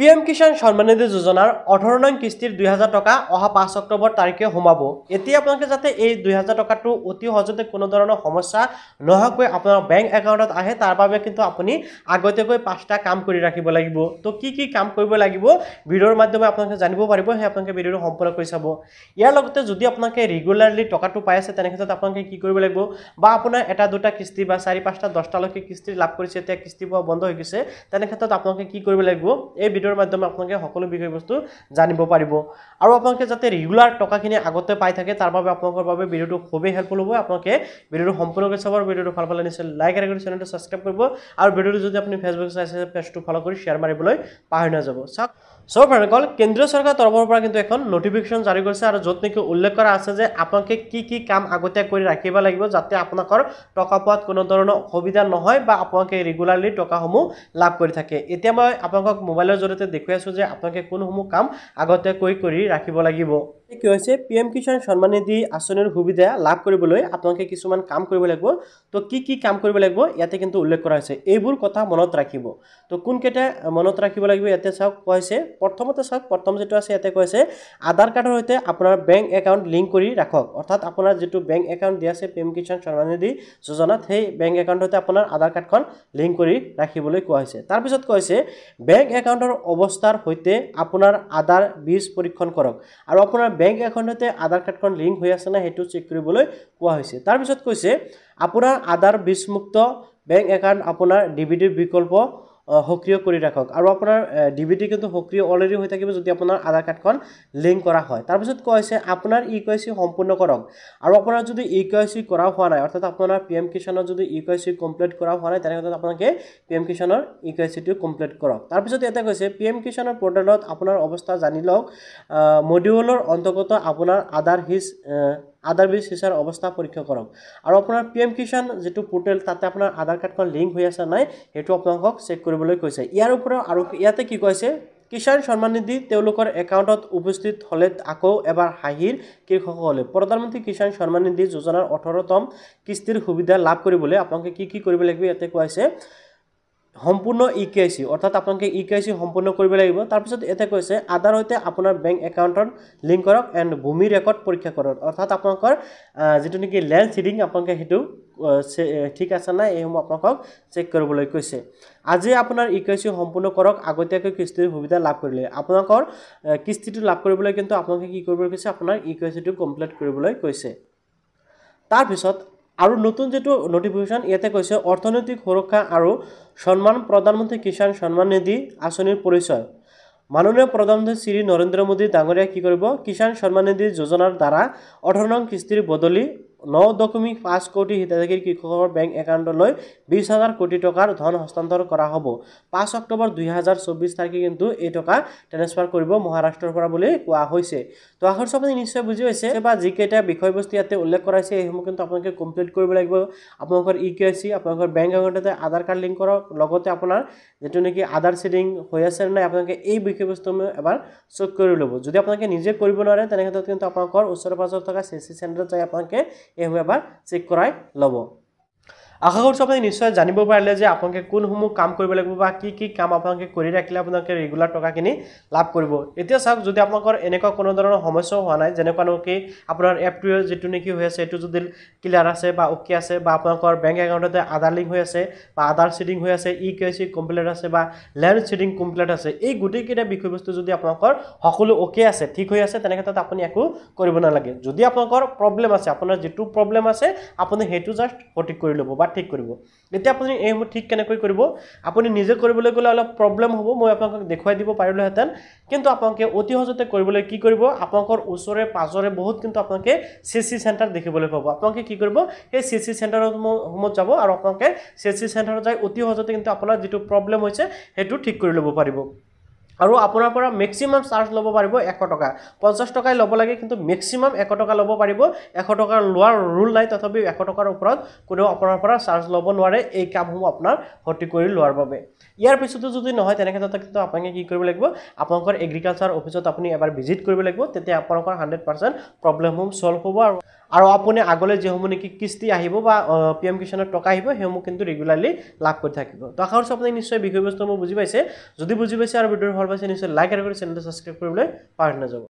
P M Kisan সন্মানিধি যোজনাৰ অধৰণ কিস্তিৰ দুই হাজাৰ টকা অহা পাঁচ অক্টোবৰ তাৰিখে সোমাব এতিয়া আপোনালোকে যাতে এই দুই হাজাৰ টকাটো অতি সহজতে কোনো ধৰণৰ সমস্যা নোহোৱাকৈ আপোনাৰ বেংক একাউণ্টত আহে তাৰ বাবে কিন্তু আপুনি আগতীয়াকৈ পাঁচটা কাম কৰি ৰাখিব লাগিব তো কি কি কাম কৰিব লাগিব ভিডিঅ'ৰ মাধ্যমে আপোনালোকে জানিব পাৰিব সেই আপোনালোকে ভিডিঅ'টো কৰি চাব ইয়াৰ লগতে যদি আপোনালোকে ৰেগুলাৰলি টকাটো পাই আছে তেনেক্ষেত্ৰত আপোনালোকে কি কৰিব লাগিব বা আপোনাৰ এটা দুটা কিস্তি বা চাৰি পাঁচটা দহটালৈকে কিস্তি লাভ কৰিছে এতিয়া কিস্তি পোৱা বন্ধ হৈ গৈছে তেনেক্ষেত্ৰত আপোনালোকে কি কৰিব লাগিব এই ভিডিঅ'ৰ মাধ্যমে আপোনালোকে সকলো বিষয়বস্তু জানিব পাৰিব আৰু আপোনালোকে যাতে ৰেগুলাৰ টকাখিনি আগতে পাই থাকে তাৰ বাবে আপোনালোকৰ বাবে ভিডিঅ'টো খুবেই হেল্পফুল হ'ব আপোনালোকে ভিডিঅ'টো সম্পূৰ্ণকৈ চাব আৰু ভিডিঅ'টো ভাল পালে নিশ্চয় লাইক আৰু কৰি চেনেলটো ছাবস্ক্ৰাইব কৰিব আৰু ভিডিঅ'টো যদি আপুনি ফেচবুক চাইছে পেজটো ফ'ল' কৰি শ্বেয়াৰ মাৰিবলৈ পাহৰি নাযাব চাওক সৰ্বসাধাৰণসকল কেন্দ্ৰীয় চৰকাৰৰ তৰফৰ পৰা কিন্তু এখন নটিফিকেশ্যন জাৰি কৰিছে আৰু য'ত নেকি উল্লেখ কৰা আছে যে আপোনালোকে কি কি কাম আগতীয়া কৰি ৰাখিব লাগিব যাতে আপোনালোকৰ টকা পোৱাত কোনো ধৰণৰ অসুবিধা নহয় বা আপোনালোকে ৰেগুলাৰলি টকাসমূহ লাভ কৰি থাকে এতিয়া মই আপোনালোকক মোবাইলৰ জৰিয়তে দেখুৱাইছোঁ যে আপোনালোকে কোনসমূহ কাম আগতীয়াকৈ কৰি ৰাখিব লাগিব কি হৈছে পি এম কিষাণ সন্মান নিধি আঁচনিৰ সুবিধা লাভ কৰিবলৈ আপোনালোকে কিছুমান কাম কৰিব লাগিব তো কি কি কাম কৰিব লাগিব ইয়াতে কিন্তু উল্লেখ কৰা হৈছে এইবোৰ কথা মনত ৰাখিব তো কোনকেইটা মনত ৰাখিব লাগিব ইয়াতে চাওক কৈছে প্ৰথমতে চাওক প্ৰথম যিটো আছে ইয়াতে কৈছে আধাৰ কাৰ্ডৰ সৈতে আপোনাৰ বেংক একাউণ্ট লিংক কৰি ৰাখক অৰ্থাৎ আপোনাৰ যিটো বেংক একাউণ্ট দিয়া আছে পি এম কিষাণ সন্মান নিধি যোজনাত সেই বেংক একাউণ্টৰ সৈতে আপোনাৰ আধাৰ কাৰ্ডখন লিংক কৰি ৰাখিবলৈ কোৱা হৈছে তাৰপিছত কৈছে বেংক একাউণ্টৰ অৱস্থাৰ সৈতে আপোনাৰ আধাৰ বীজ পৰীক্ষণ কৰক আৰু আপোনাৰ বেংক একাউণ্টতে আধাৰ কাৰ্ডখন লিংক হৈ আছে নাই সেইটো চেক কৰিবলৈ কোৱা হৈছে তাৰপিছত কৈছে আপোনাৰ আধাৰ বীজমুক্ত বেংক একাউণ্ট আপোনাৰ ডি বি টিৰ বিকল্প সক্ৰিয় কৰি ৰাখক আৰু আপোনাৰ ডি বি টি কিন্তু সক্ৰিয় অলৰেডি হৈ থাকিব যদি আপোনাৰ আধাৰ কাৰ্ডখন লিংক কৰা হয় তাৰপিছত কয় আছে আপোনাৰ ই কে চি সম্পূৰ্ণ কৰক আৰু আপোনাৰ যদি ই কে চি কৰা হোৱা নাই অৰ্থাৎ আপোনাৰ পি এম কিষাণত যদি ই কে চি কমপ্লিট কৰা হোৱা নাই তেনেক্ষেত্ৰত আপোনালোকে পি এম কিষাণৰ ই কে চিটো কমপ্লিট কৰক তাৰপিছত ইয়াতে কৈছে পি এম কিষণৰ পৰ্টেলত আপোনাৰ অৱস্থা জানি লওক মডিউলৰ অন্তৰ্গত আপোনাৰ আধাৰ হিচ আধাৰ বিজি চিচাৰ অৱস্থা পৰীক্ষা কৰক আৰু আপোনাৰ পি এম কিষাণ যিটো পৰ্টেল তাতে আপোনাৰ আধাৰ কাৰ্ডখন লিংক হৈ আছে নাই সেইটো আপোনালোকক চেক কৰিবলৈ কৈছে ইয়াৰ ওপৰত আৰু ইয়াতে কি কৈছে কিষাণ সন্মানিধি তেওঁলোকৰ একাউণ্টত উপস্থিত হ'লে আকৌ এবাৰ হাঁহিৰ কৃষকসকলে প্ৰধানমন্ত্ৰী কিষাণ সন্মানিধি যোজনাৰ ওঠৰতম কিস্তিৰ সুবিধা লাভ কৰিবলৈ আপোনালোকে কি কি কৰিব লাগিব ইয়াতে কোৱা হৈছে সম্পূৰ্ণ ই কে আই চি অৰ্থাৎ আপোনালোকে ই কে চি সম্পূৰ্ণ কৰিব লাগিব তাৰপিছত ইয়াতে কৈছে আধাৰ সৈতে আপোনাৰ বেংক একাউণ্টত লিংক কৰক এণ্ড ভূমি ৰেকৰ্ড পৰীক্ষা কৰক অৰ্থাৎ আপোনালোকৰ যিটো নেকি লেণ্ড চিডিং আপোনালোকে সেইটো ঠিক আছে নাই এইসমূহ আপোনালোকক চেক কৰিবলৈ কৈছে আজি আপোনাৰ ই কে চি সম্পূৰ্ণ কৰক আগতীয়াকৈ কিস্তিৰ সুবিধা লাভ কৰিলে আপোনালোকৰ কিস্তিটো লাভ কৰিবলৈ কিন্তু আপোনালোকে কি কৰিবলৈ কৈছে আপোনাৰ ই কে চিটো কমপ্লিট কৰিবলৈ কৈছে তাৰপিছত আৰু নতুন যিটো নটিফিকেশ্যন ইয়াতে কৈছে অৰ্থনৈতিক সুৰক্ষা আৰু সন্মান প্ৰধানমন্ত্ৰী কিষাণ সন্মান নিধি আঁচনিৰ পৰিচয় মাননীয় প্ৰধানমন্ত্ৰী শ্ৰী নৰেন্দ্ৰ মোদী ডাঙৰীয়াই কি কৰিব কিষাণ সন্মান নিধি যোজনাৰ দ্বাৰা অঠৰ নং কিস্তিৰ বদলি ন দশমিক পাঁচ কোটি হিতাধিকাৰী কৃষকৰ বেংক একাউণ্টলৈ বিশ হাজাৰ কোটি টকাৰ ধন হস্তান্তৰ কৰা হ'ব পাঁচ অক্টোবৰ দুহেজাৰ চৌবিছ তাৰিখে কিন্তু এই টকা ট্ৰেন্সফাৰ কৰিব মহাৰাষ্ট্ৰৰ পৰা বুলি কোৱা হৈছে তো আখৰ চব নিশ্চয় বুজি পাইছে বা যিকেইটা বিষয়বস্তু ইয়াতে উল্লেখ কৰাইছে সেইসমূহ কিন্তু আপোনালোকে কমপ্লিট কৰিব লাগিব আপোনালোকৰ ইউ কে আই চি আপোনালোকৰ বেংক একাউণ্টতে আধাৰ কাৰ্ড লিংক কৰক লগতে আপোনাৰ যিটো নেকি আধাৰ চেডিং হৈ আছে নাই আপোনালোকে এই বিষয়বস্তুসমূহ এবাৰ চেক কৰি ল'ব যদি আপোনালোকে নিজে কৰিব নোৱাৰে তেনেক্ষেত্ৰত কিন্তু আপোনালোকৰ ওচৰে পাঁজৰে থকা চি চি চেণ্টাৰত যায় আপোনালোকে এভাবে আবার চেক করাই লব আশা কৰিছোঁ আপুনি নিশ্চয় জানিব পাৰিলে যে আপোনালোকে কোনসমূহ কাম কৰিব লাগিব বা কি কি কাম আপোনালোকে কৰি ৰাখিলে আপোনালোকে ৰেগুলাৰ টকাখিনি লাভ কৰিব এতিয়া চাওক যদি আপোনালোকৰ এনেকুৱা কোনো ধৰণৰ সমস্যাও হোৱা নাই যেনেকুৱা নেকি আপোনাৰ এপটোৱে যিটো নেকি হৈ আছে সেইটো যদি ক্লিয়াৰ আছে বা অ'কে আছে বা আপোনালোকৰ বেংক একাউণ্টতে আধাৰ লিংক হৈ আছে বা আধাৰ ছিডিং হৈ আছে ই কে চি কমপ্লেট আছে বা লেণ্ড ছিডিং কমপ্লেট আছে এই গোটেইকেইটা বিষয়বস্তু যদি আপোনালোকৰ সকলো অ'কে আছে ঠিক হৈ আছে তেনেক্ষেত্ৰত আপুনি একো কৰিব নালাগে যদি আপোনালোকৰ প্ৰব্লেম আছে আপোনাৰ যিটো প্ৰব্লেম আছে আপুনি সেইটো জাষ্ট সঠিক কৰি ল'ব বা ক'ৰবাত ঠিক কৰিব এতিয়া আপুনি এইসমূহ ঠিক কেনেকৈ কৰিব আপুনি নিজে কৰিবলৈ গ'লে অলপ প্ৰব্লেম হ'ব মই আপোনালোকক দেখুৱাই দিব পাৰিলোহেঁতেন কিন্তু আপোনালোকে অতি সহজতে কৰিবলৈ কি কৰিব আপোনালোকৰ ওচৰে পাজৰে বহুত কিন্তু আপোনালোকে চি চি চেণ্টাৰ দেখিবলৈ পাব আপোনালোকে কি কৰিব সেই চি চি চেণ্টাৰসমূহসমূহত যাব আৰু আপোনালোকে চি চি চেণ্টাৰত যাই অতি সহজতে কিন্তু আপোনাৰ যিটো প্ৰব্লেম হৈছে সেইটো ঠিক কৰি ল'ব পাৰিব আৰু আপোনাৰ পৰা মেক্সিমাম চাৰ্জ ল'ব পাৰিব এশ টকা পঞ্চাছ টকাই ল'ব লাগে কিন্তু মেক্সিমাম এশ টকা ল'ব পাৰিব এশ টকা লোৱাৰ ৰুল নাই তথাপিও এশ টকাৰ ওপৰত কোনেও আপোনাৰ পৰা চাৰ্জ ল'ব নোৱাৰে এই কামসমূহ আপোনাৰ ভৰ্তি কৰি লোৱাৰ বাবে ইয়াৰ পিছতো যদি নহয় তেনে ক্ষেত্ৰত কিন্তু আপোনালোকে কি কৰিব লাগিব আপোনালোকৰ এগ্ৰিকালচাৰ অফিচত আপুনি এবাৰ ভিজিট কৰিব লাগিব তেতিয়া আপোনালোকৰ হাণ্ড্ৰেড পাৰ্চেণ্ট প্ৰব্লেমসমূহ চল্ভ হ'ব আৰু আৰু আপুনি আগলৈ যিসমূহ নেকি কিস্তি আহিব বা পি এম কিষাণৰ টকা আহিব সেইসমূহ কিন্তু ৰেগুলাৰলি লাভ কৰি থাকিব ত' আশা কৰিছোঁ আপুনি নিশ্চয় বিষয়বস্তুসমূহ বুজি পাইছে যদি বুজি পাইছে আৰু ভিডিঅ'ৰ পাইছে নিশ্চয় লাইক আৰু কৰি চেনেলটো ছাবস্ক্ৰাইব কৰিবলৈ পাহৰি নাযাব